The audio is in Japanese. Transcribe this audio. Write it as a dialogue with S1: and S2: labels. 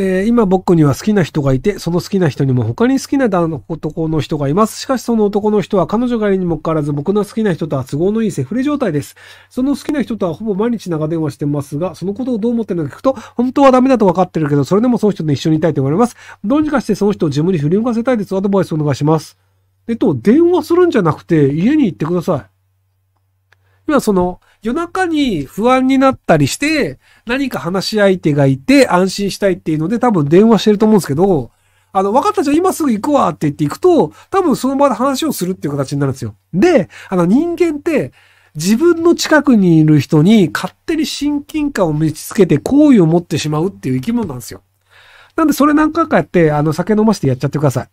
S1: えー、今僕には好きな人がいて、その好きな人にも他に好きな男の人がいます。しかしその男の人は彼女がいるにもかかわらず僕の好きな人とは都合のいいセフレ状態です。その好きな人とはほぼ毎日長電話してますが、そのことをどう思ってるのか聞くと、本当はダメだと分かってるけど、それでもその人と一緒にいたいと思われます。どうにかしてその人を自分に振り向かせたいです。アドバイスお願いします。えっと、電話するんじゃなくて、家に行ってください。今その、夜中に不安になったりして、何か話し相手がいて安心したいっていうので多分電話してると思うんですけど、あの、分かったじゃん、今すぐ行くわって言って行くと、多分その場で話をするっていう形になるんですよ。で、あの人間って自分の近くにいる人に勝手に親近感を見つけて好意を持ってしまうっていう生き物なんですよ。なんでそれ何回かやって、あの酒飲ませてやっちゃってください。